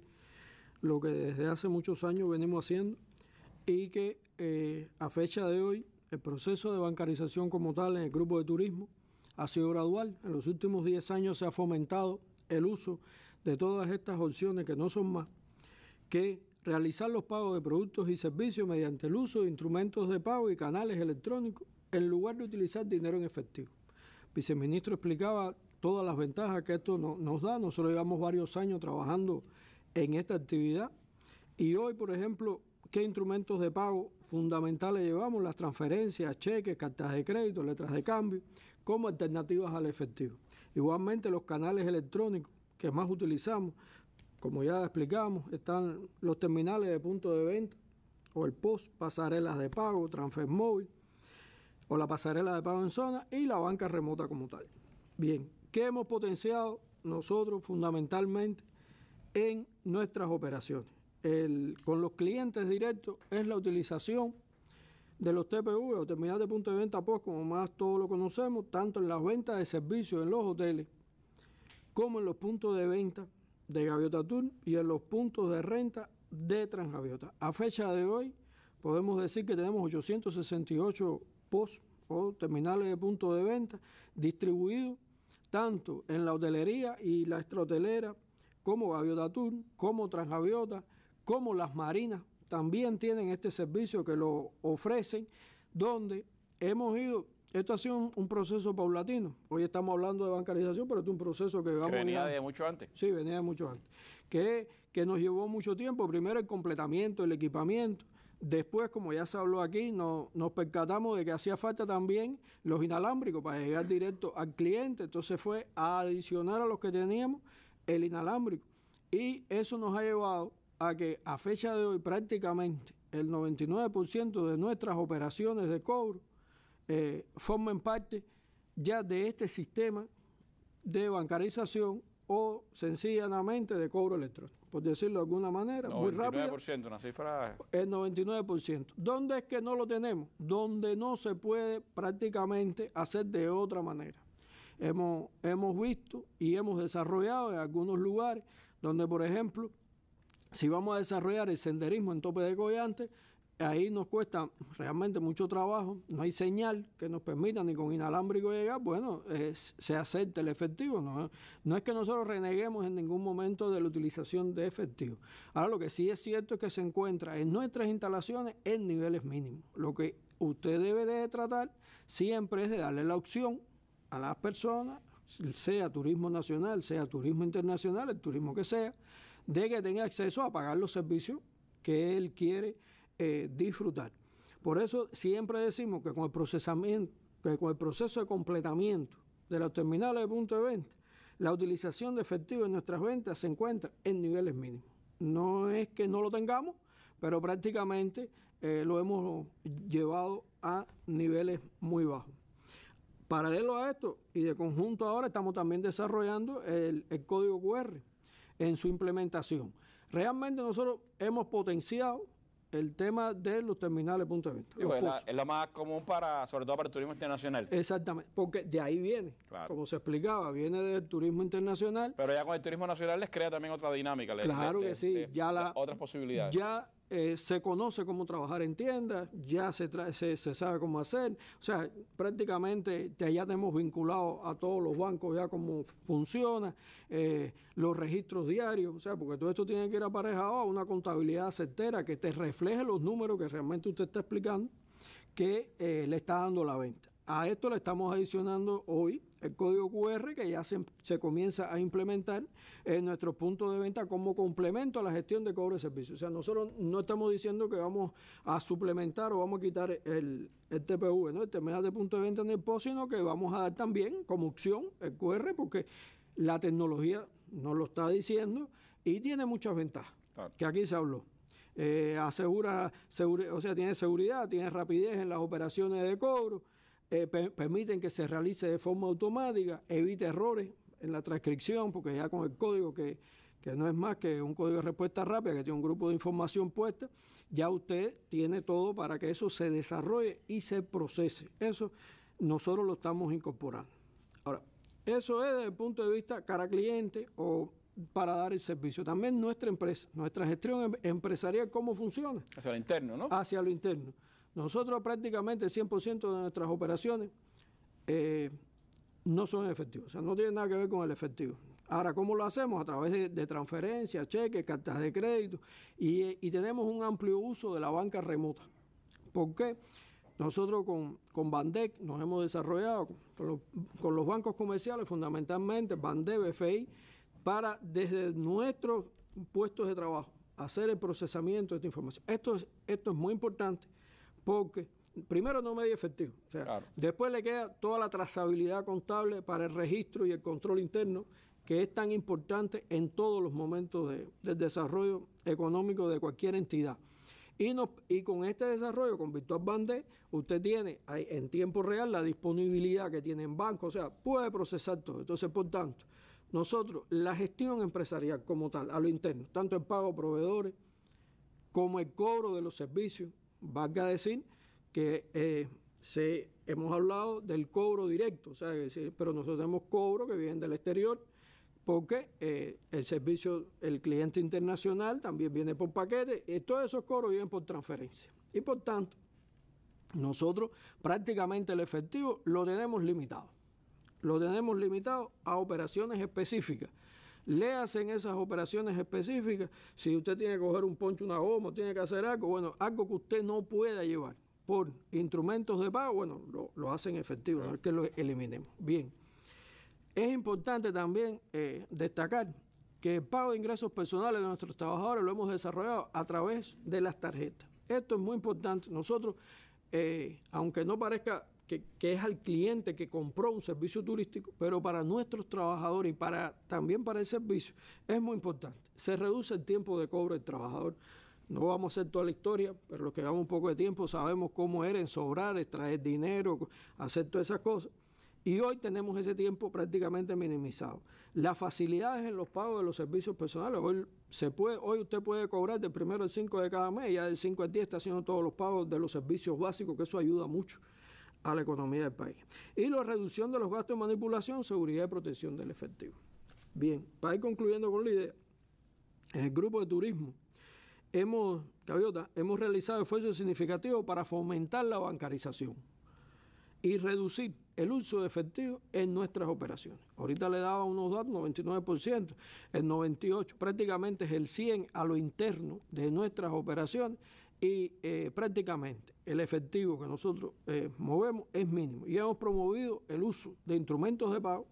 S3: lo que desde hace muchos años venimos haciendo y que eh, a fecha de hoy el proceso de bancarización como tal en el grupo de turismo ha sido gradual. En los últimos 10 años se ha fomentado el uso de todas estas opciones que no son más que realizar los pagos de productos y servicios mediante el uso de instrumentos de pago y canales electrónicos en lugar de utilizar dinero en efectivo viceministro explicaba todas las ventajas que esto nos da. Nosotros llevamos varios años trabajando en esta actividad y hoy, por ejemplo, ¿qué instrumentos de pago fundamentales llevamos? Las transferencias, cheques, cartas de crédito, letras de cambio, como alternativas al efectivo. Igualmente los canales electrónicos que más utilizamos, como ya explicamos, están los terminales de punto de venta o el POS, pasarelas de pago, transfer móvil, o la pasarela de pago en zona y la banca remota como tal. Bien, ¿qué hemos potenciado nosotros fundamentalmente en nuestras operaciones? con los clientes directos es la utilización de los TPV o terminales de punto de venta Post, como más todos lo conocemos, tanto en las ventas de servicios en los hoteles como en los puntos de venta de Gaviota Tour y en los puntos de renta de Transgaviota. A fecha de hoy podemos decir que tenemos 868 POS o terminales de punto de venta distribuidos tanto en la hotelería y la extrahotelera como Gaviota Tour, como Transgaviota, como las marinas también tienen este servicio que lo ofrecen, donde hemos ido esto ha sido un, proceso paulatino. Hoy estamos hablando de bancarización, pero es un proceso que, venía de mucho antes. Sí, venía de mucho antes. Que, que nos llevó mucho tiempo. Primero el completamiento, el equipamiento, Después, como ya se habló aquí, nos percatamos de que hacía falta también los inalámbricos para llegar directo al cliente. Entonces fue a adicionar a los que teníamos el inalámbrico. Y eso nos ha llevado a que a fecha de hoy prácticamente el 99% de nuestras operaciones de cobro eh, formen parte ya de este sistema de bancarización o sencillamente de cobro electrónico por decirlo de alguna manera, muy rápido. El
S1: 99%, una cifra.
S3: El 99%. ¿Dónde es que no lo tenemos? Donde no se puede prácticamente hacer de otra manera. Hemos, hemos visto y hemos desarrollado en algunos lugares donde, por ejemplo, si vamos a desarrollar el senderismo en tope de collantes, ahí nos cuesta realmente mucho trabajo, no hay señal que nos permita ni con inalámbrico llegar, bueno, se acepta el efectivo. ¿no? es que nosotros reneguemos en ningún momento de la utilización de efectivo. Ahora, lo que sí es cierto es que se encuentra en nuestras instalaciones en niveles mínimos. Lo que usted debe de tratar siempre es de darle la opción a las personas, sea turismo nacional, sea turismo internacional, el turismo que sea, de que tenga acceso a pagar los servicios que él quiere eh, disfrutar. Por eso siempre decimos que con el procesamiento, que con el proceso de completamiento de los terminales de punto de venta, la utilización de efectivo en nuestras ventas se encuentra en niveles mínimos. No es que no lo tengamos, pero prácticamente eh, lo hemos llevado a niveles muy bajos. Paralelo a esto y de conjunto ahora estamos también desarrollando el código QR en su implementación. Realmente nosotros hemos potenciado el tema de los terminales punto de venta.
S1: es, la, más común para, sobre todo para el
S3: turismo internacional. Exactamente, porque de ahí viene, como se explicaba, viene del turismo internacional.
S1: Pero ya con el turismo nacional les crea también otra dinámica. claro que sí, ya la, otras posibilidades.
S3: Ya eh, se conoce cómo trabajar en tiendas, ya se, se, sabe cómo hacer. O sea, prácticamente ya tenemos vinculado a todos los bancos ya cómo funciona, eh, los registros diarios, o sea, porque todo esto tiene que ir aparejado a una contabilidad certera que te refleje los números que realmente usted está explicando que eh, le está dando la venta. A esto le estamos adicionando hoy el código QR que ya se, comienza a implementar en nuestros puntos de venta como complemento a la gestión de cobro de servicios. O sea, nosotros no estamos diciendo que vamos a suplementar o vamos a quitar el, TPV, el terminal de punto de venta en el POS, sino que vamos a dar también como opción el QR porque la tecnología nos lo está diciendo y tiene muchas ventajas, que aquí se habló. Eh, asegura, o sea, tiene seguridad, tiene rapidez en las operaciones de cobro, eh, permiten que se realice de forma automática, evita errores en la transcripción, porque ya con el código que, que no es más que un código de respuesta rápida que tiene un grupo de información puesta, ya usted tiene todo para que eso se desarrolle y se procese. Eso nosotros lo estamos incorporando. Ahora, eso es desde el punto de vista cara cliente o para dar el servicio. También nuestra empresa, nuestra gestión em, empresarial, ¿cómo funciona? Hacia lo interno, ¿no? Hacia lo interno. Nosotros prácticamente el 100% de nuestras operaciones eh, no son efectivos, o sea, no tienen nada que ver con el efectivo. Ahora, ¿cómo lo hacemos? A través de, transferencias, cheques, cartas de crédito y, tenemos un amplio uso de la banca remota. ¿Por qué? Nosotros con, Bandec nos hemos desarrollado con los, bancos comerciales, fundamentalmente Bandec, BFI, para desde nuestros puestos de trabajo hacer el procesamiento de esta información. Esto esto es muy importante porque primero no me dio efectivo. Después le queda toda la trazabilidad contable para el registro y el control interno que es tan importante en todos los momentos del desarrollo económico de cualquier entidad. Y, con este desarrollo, con Virtual Bandé, usted tiene en tiempo real la disponibilidad que tiene en banco, o sea, puede procesar todo. Entonces, por tanto, nosotros, la gestión empresarial como tal, a lo interno, tanto el pago a proveedores como el cobro de los servicios, valga decir que eh, se, hemos hablado del cobro directo, pero nosotros tenemos cobro que viene del exterior porque eh, el servicio, el cliente internacional también viene por paquete y todos esos cobros vienen por transferencia. Y por tanto, nosotros prácticamente el efectivo lo tenemos limitado. Lo tenemos limitado a operaciones específicas le hacen esas operaciones específicas. Si usted tiene que coger un poncho, una goma, tiene que hacer algo, bueno, algo que usted no pueda llevar por instrumentos de pago, bueno, lo, hacen efectivo, no es que lo eliminemos. Bien. Es importante también eh, destacar que el pago de ingresos personales de nuestros trabajadores lo hemos desarrollado a través de las tarjetas. Esto es muy importante. Nosotros, eh, aunque no parezca que, es al cliente que compró un servicio turístico, pero para nuestros trabajadores y también para el servicio es muy importante. Se reduce el tiempo de cobro del trabajador. No vamos a hacer toda la historia, pero los que damos un poco de tiempo sabemos cómo era en sobrar extraer dinero, hacer todas esas cosas. Y hoy tenemos ese tiempo prácticamente minimizado. Las facilidades en los pagos de los servicios personales, hoy, se puede, hoy usted puede cobrar del primero al 5 de cada mes, ya del 5 al 10 está haciendo todos los pagos de los servicios básicos, que eso ayuda mucho a la economía del país. Y la reducción de los gastos de manipulación, seguridad y protección del efectivo. Bien, para ir concluyendo con la idea, en el grupo de turismo hemos, hemos realizado esfuerzos significativos para fomentar la bancarización y reducir el uso de efectivo en nuestras operaciones. Ahorita le daba unos datos, 99%, el 98% prácticamente es el 100% a lo interno de nuestras operaciones y eh, prácticamente el efectivo que nosotros eh, movemos es mínimo. Y hemos promovido el uso de instrumentos de pago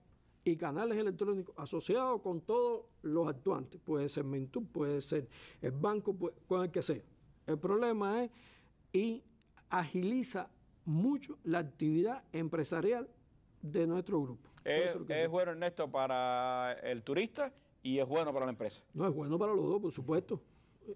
S3: y canales electrónicos asociados con todos los actuantes. Puede ser Mintu, puede ser el banco, puede, con el que sea. El problema es y agiliza mucho la actividad empresarial de nuestro grupo.
S1: Es, es bueno, Ernesto, para el turista y es bueno para la empresa.
S3: No, es bueno para los dos, por supuesto.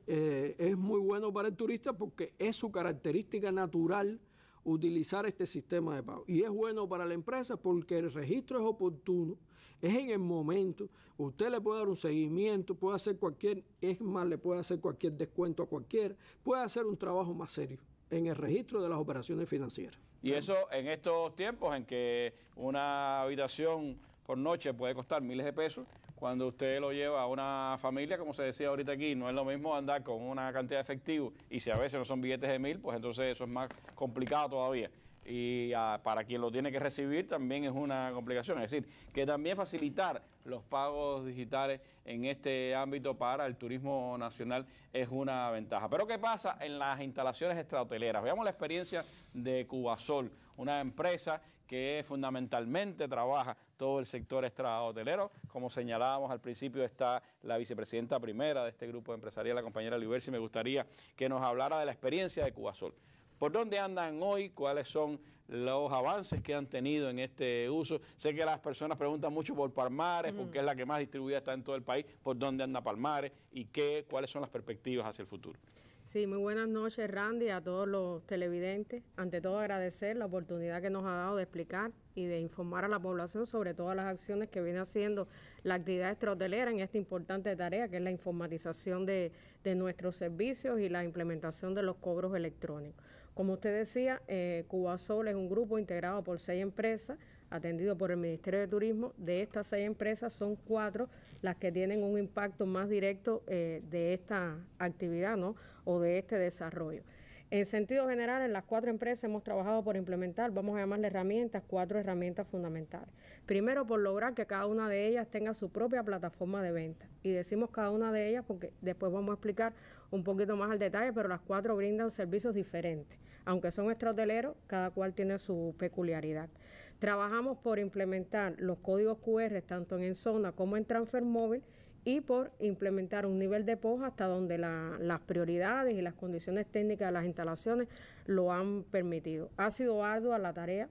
S3: Eh, es muy bueno para el turista porque es su característica natural utilizar este sistema de pago. Y es bueno para la empresa porque el registro es oportuno, es en el momento, usted le puede dar un seguimiento, puede hacer cualquier, es más, le puede hacer cualquier descuento a cualquiera, puede hacer un trabajo más serio en el registro de las operaciones financieras.
S1: Y eso en estos tiempos en que una habitación por noche puede costar miles de pesos, cuando usted lo lleva a una familia, como se decía ahorita aquí, no es lo mismo andar con una cantidad de efectivo y si a veces no son billetes de mil, pues entonces eso es más complicado todavía. Y ah, para quien lo tiene que recibir también es una complicación. Es decir, que también facilitar los pagos digitales en este ámbito para el turismo nacional es una ventaja. Pero ¿qué pasa en las instalaciones extrahoteleras? Veamos la experiencia de Cubasol, una empresa que fundamentalmente trabaja todo el sector extrahotelero. Como señalábamos al principio, está la vicepresidenta primera de este grupo empresarial, la compañera y Me gustaría que nos hablara de la experiencia de Cubasol. ¿Por dónde andan hoy? ¿Cuáles son los avances que han tenido en este uso? Sé que las personas preguntan mucho por Palmares, porque es la que más distribuida está en todo el país. ¿Por dónde anda Palmares? ¿Y qué, cuáles son las perspectivas hacia el futuro?
S5: Sí, muy buenas noches Randy, a todos los televidentes. Ante todo agradecer la oportunidad que nos ha dado de explicar y de informar a la población sobre todas las acciones que viene haciendo la actividad extrahotelera en esta importante tarea que es la informatización de, nuestros servicios y la implementación de los cobros electrónicos. Como usted decía, eh, CubaSol es un grupo integrado por seis empresas atendido por el Ministerio de Turismo. De estas seis empresas son cuatro las que tienen un impacto más directo eh, de esta actividad ¿no? o de este desarrollo. En sentido general, en las cuatro empresas hemos trabajado por implementar, vamos a llamarle herramientas, cuatro herramientas fundamentales. Primero, por lograr que cada una de ellas tenga su propia plataforma de venta. Y decimos cada una de ellas porque después vamos a explicar un poquito más al detalle, pero las cuatro brindan servicios diferentes. Aunque son extrahoteleros, cada cual tiene su peculiaridad. Trabajamos por implementar los códigos QR tanto en zona como en transfer móvil y por implementar un nivel de POS hasta donde las prioridades y las condiciones técnicas de las instalaciones lo han permitido. Ha sido ardua la tarea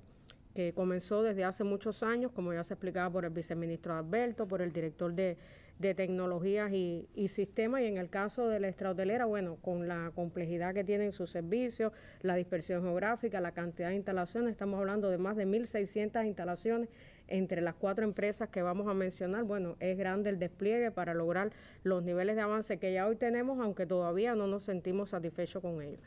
S5: que comenzó desde hace muchos años, como ya se explicaba por el viceministro Alberto, por el director de de tecnologías y, sistemas. Y en el caso de la extrahotelera, bueno, con la complejidad que tienen sus servicios, la dispersión geográfica, la cantidad de instalaciones, estamos hablando de más de 1.600 instalaciones entre las cuatro empresas que vamos a mencionar. Bueno, es grande el despliegue para lograr los niveles de avance que ya hoy tenemos, aunque todavía no nos sentimos satisfechos con ellos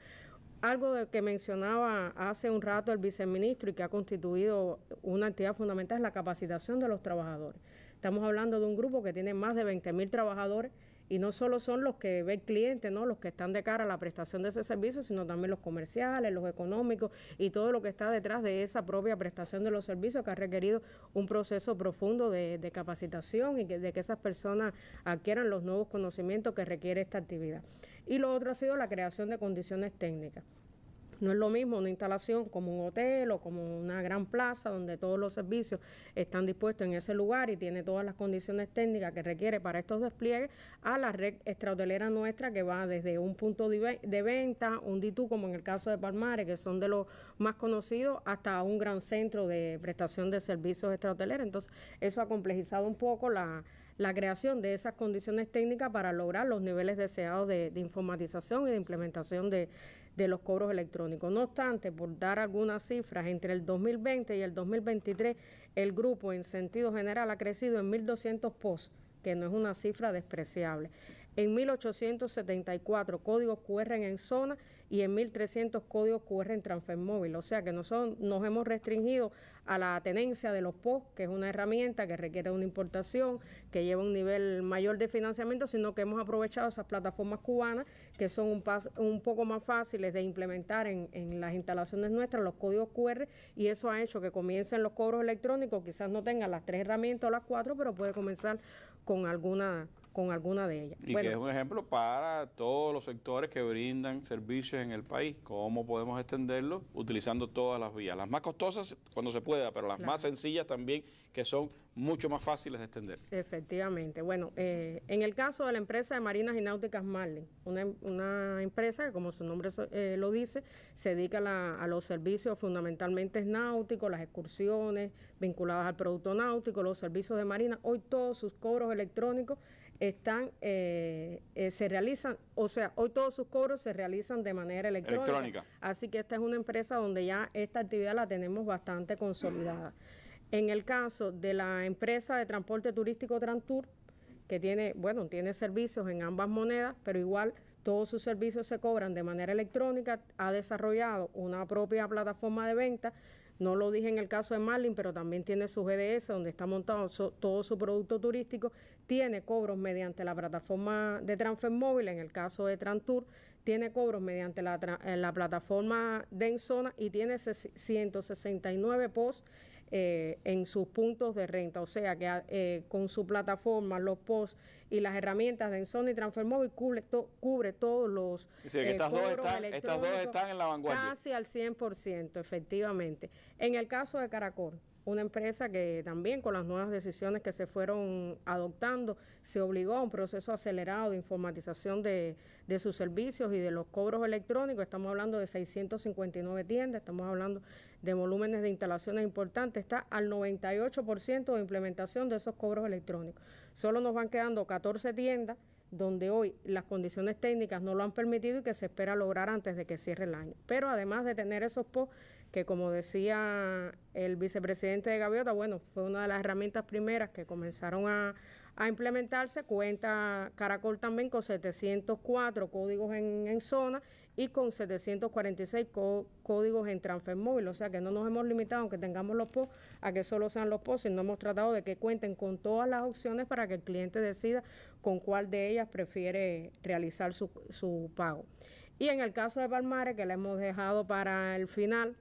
S5: algo que mencionaba hace un rato el viceministro y que ha constituido una actividad fundamental es la capacitación de los trabajadores. Estamos hablando de un grupo que tiene más de 20 mil trabajadores y no solo son los que ven clientes, ¿no? los que están de cara a la prestación de ese servicio, sino también los comerciales, los económicos y todo lo que está detrás de esa propia prestación de los servicios que ha requerido un proceso profundo de, de capacitación y de que esas personas adquieran los nuevos conocimientos que requiere esta actividad. Y lo otro ha sido la creación de condiciones técnicas. No es lo mismo una instalación como un hotel o como una gran plaza donde todos los servicios están dispuestos en ese lugar y tiene todas las condiciones técnicas que requiere para estos despliegues a la red extrahotelera nuestra que va desde un punto de venta, un DITU como en el caso de Palmares, que son de los más conocidos, hasta un gran centro de prestación de servicios extrahoteleros. Entonces, eso ha complejizado un poco la, creación de esas condiciones técnicas para lograr los niveles deseados de, de informatización y de implementación de, de los cobros electrónicos. No obstante, por dar algunas cifras, entre el 2020 y el 2023, el grupo en sentido general ha crecido en 1.200 POS, que no es una cifra despreciable en 1874 códigos QR en zona y en 1.300 códigos QR en transfer móvil. O sea que nosotros nos hemos restringido a la tenencia de los POS, que es una herramienta que requiere una importación, que lleva un nivel mayor de financiamiento, sino que hemos aprovechado esas plataformas cubanas que son un, un poco más fáciles de implementar en, en las instalaciones nuestras, los códigos QR, y eso ha hecho que comiencen los cobros electrónicos, quizás no tengan las tres herramientas o las cuatro, pero puede comenzar con alguna con alguna de ellas. Y que es
S1: un ejemplo para todos los sectores que brindan servicios en el país, cómo podemos extenderlo utilizando todas las vías, las más costosas cuando se pueda, pero las más sencillas también, que son mucho más fáciles de extender.
S5: Efectivamente, bueno, eh, en el caso de la empresa de Marinas y Náuticas Marlin, una, empresa que como su nombre eh, lo dice, se dedica a los servicios fundamentalmente náuticos, las excursiones vinculadas al producto náutico, los servicios de marina, hoy todos sus cobros electrónicos están eh, eh, se realizan, o sea, hoy todos sus cobros se realizan de manera electrónica, electrónica, Así que esta es una empresa donde ya esta actividad la tenemos bastante consolidada. En el caso de la empresa de transporte turístico Trantur, que tiene, bueno, tiene servicios en ambas monedas, pero igual todos sus servicios se cobran de manera electrónica, ha desarrollado una propia plataforma de venta no lo dije en el caso de Marlin, pero también tiene su GDS, donde está montado todo su producto turístico. Tiene cobros mediante la plataforma de transfer móvil, en el caso de Trantour. Tiene cobros mediante la, eh, plataforma Denzona y tiene 169 posts eh, en sus puntos de renta. O sea que ah, eh, con su plataforma, los posts y las herramientas de Ensoni Transfer Móvil cubre, todo, cubre todos los. Es eh, dos están, en la vanguardia. Casi al 100%, efectivamente. En el caso de Caracol, una empresa que también con las nuevas decisiones que se fueron adoptando se obligó a un proceso acelerado de informatización de, de, sus servicios y de los cobros electrónicos. Estamos hablando de 659 tiendas, estamos hablando de volúmenes de instalaciones importantes está al 98% de implementación de esos cobros electrónicos. Solo nos van quedando 14 tiendas donde hoy las condiciones técnicas no lo han permitido y que se espera lograr antes de que cierre el año. Pero además de tener esos POS, que como decía el vicepresidente de Gaviota, bueno, fue una de las herramientas primeras que comenzaron a, a implementarse. Cuenta Caracol también con 704 códigos en, zona y con 746 códigos en transfer móvil. O sea que no nos hemos limitado, aunque tengamos los POS, a que solo sean los POS, sino hemos tratado de que cuenten con todas las opciones para que el cliente decida con cuál de ellas prefiere realizar su, pago. Y en el caso de Palmares, que la hemos dejado para el final,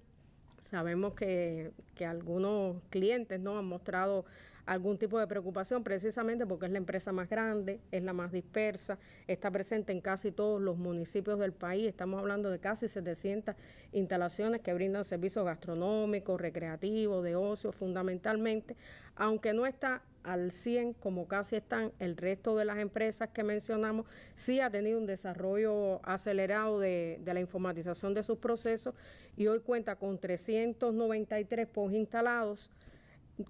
S5: sabemos que, que algunos clientes no han mostrado algún tipo de preocupación precisamente porque es la empresa más grande, es la más dispersa, está presente en casi todos los municipios del país, estamos hablando de casi 700 instalaciones que brindan servicios gastronómicos, recreativos, de ocio fundamentalmente, aunque no está al 100 como casi están el resto de las empresas que mencionamos, sí ha tenido un desarrollo acelerado de, la informatización de sus procesos y hoy cuenta con 393 POS instalados,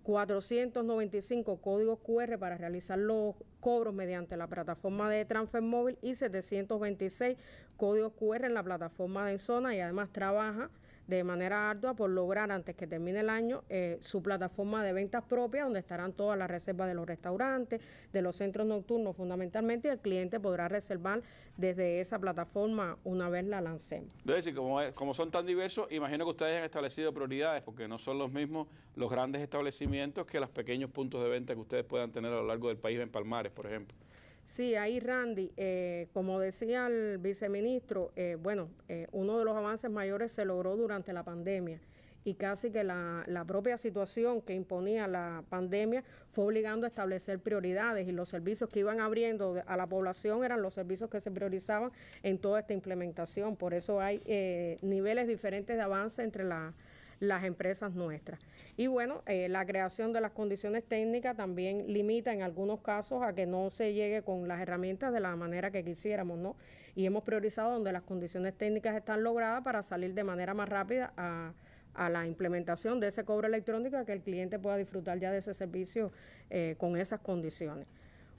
S5: 495 códigos QR para realizar los cobros mediante la plataforma de transfer móvil y 726 códigos QR en la plataforma de Zona y además trabaja de manera ardua por lograr antes que termine el año eh, su plataforma de ventas propia donde estarán todas las reservas de los restaurantes, de los centros nocturnos fundamentalmente y el cliente podrá reservar desde esa plataforma una vez la lancemos.
S1: decir, como, como son tan diversos, imagino que ustedes han establecido prioridades porque no son los mismos los grandes establecimientos que los pequeños puntos de venta que ustedes puedan tener a lo largo del país en Palmares, por ejemplo.
S5: Sí, ahí Randy, eh, como decía el viceministro, eh, bueno, eh, uno de los avances mayores se logró durante la pandemia y casi que la, la, propia situación que imponía la pandemia fue obligando a establecer prioridades y los servicios que iban abriendo a la población eran los servicios que se priorizaban en toda esta implementación. Por eso hay niveles diferentes de avance entre la las empresas nuestras. Y bueno, eh, la creación de las condiciones técnicas también limita en algunos casos a que no se llegue con las herramientas de la manera que quisiéramos, ¿no? Y hemos priorizado donde las condiciones técnicas están logradas para salir de manera más rápida a, la implementación de ese cobro electrónico, que el cliente pueda disfrutar ya de ese servicio eh, con esas condiciones.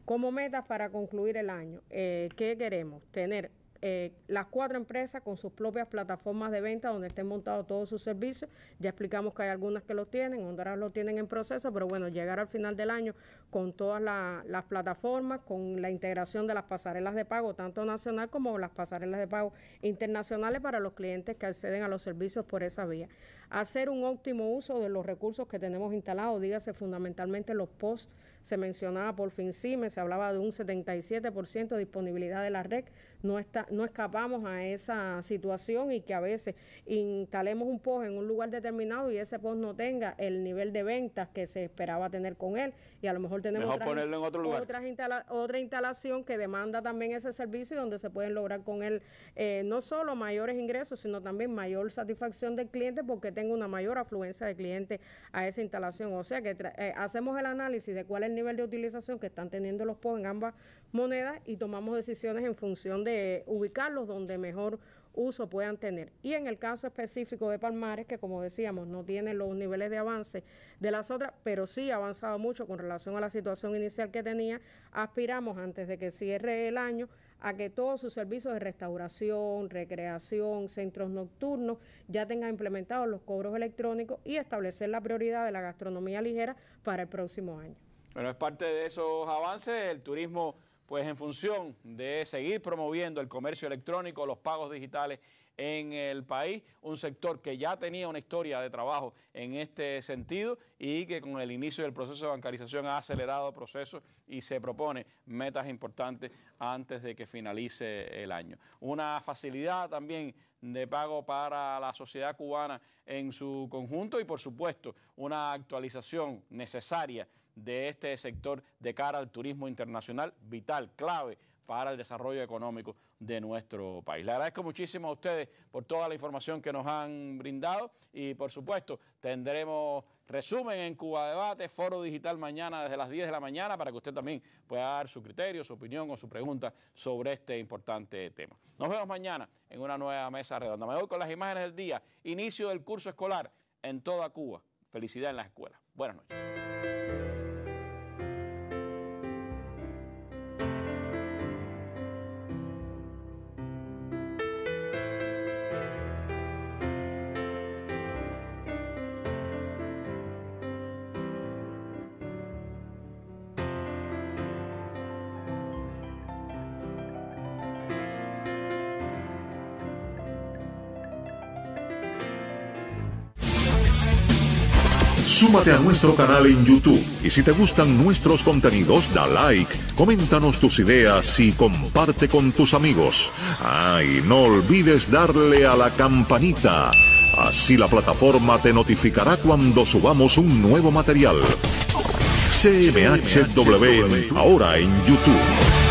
S5: Como metas para concluir el año, eh, ¿qué queremos? Tener eh, las cuatro empresas con sus propias plataformas de venta donde estén montados todos sus servicios. Ya explicamos que hay algunas que lo tienen, Honduras lo tienen en proceso, pero bueno, llegar al final del año con todas las plataformas, con la integración de las pasarelas de pago, tanto nacional como las pasarelas de pago internacionales para los clientes que acceden a los servicios por esa vía. Hacer un óptimo uso de los recursos que tenemos instalados, dígase fundamentalmente los POS, se mencionaba por fin CIME... se hablaba de un 77% de disponibilidad de la red, no, está, no escapamos a esa situación y que a veces instalemos un post en un lugar determinado y ese post no tenga el nivel de ventas que se esperaba tener con él y a lo mejor tenemos que ponerlo en otro lugar. otra instalación que demanda también ese servicio y donde se pueden lograr con él eh, no solo mayores ingresos, sino también mayor satisfacción del cliente porque tenga una mayor afluencia de clientes a esa instalación. O sea que eh, hacemos el análisis de cuál es el nivel de utilización que están teniendo los posts en ambas monedas y tomamos decisiones en función de ubicarlos donde mejor uso puedan tener. Y en el caso específico de Palmares, que como decíamos, no tiene los niveles de avance de las otras, pero sí ha avanzado mucho con relación a la situación inicial que tenía, aspiramos antes de que cierre el año a que todos sus servicios de restauración, recreación, centros nocturnos ya tengan implementados los cobros electrónicos y establecer la prioridad de la gastronomía ligera para el próximo año.
S1: Bueno, es parte de esos avances el turismo pues en función de seguir promoviendo el comercio electrónico, los pagos digitales en el país, un sector que ya tenía una historia de trabajo en este sentido y que con el inicio del proceso de bancarización ha acelerado procesos y se propone metas importantes antes de que finalice el año. Una facilidad también de pago para la sociedad cubana en su conjunto y por supuesto una actualización necesaria de este sector de cara al turismo internacional, vital, clave para el desarrollo económico de nuestro país. Le agradezco muchísimo a ustedes por toda la información que nos han brindado y por supuesto tendremos resumen en Cuba Debate, foro digital mañana desde las 10 de la mañana para que usted también pueda dar su criterio, su opinión o su pregunta sobre este importante tema. Nos vemos mañana en una nueva mesa redonda. Me voy con las imágenes del día, inicio del curso escolar en toda Cuba. Felicidad en la escuela. Buenas noches. Súmate a nuestro canal en YouTube y si te gustan nuestros contenidos, da like, coméntanos tus ideas y comparte con tus amigos. Ah, y no olvides darle a la campanita. Así la plataforma te notificará cuando subamos un nuevo material. CMHW ahora en YouTube.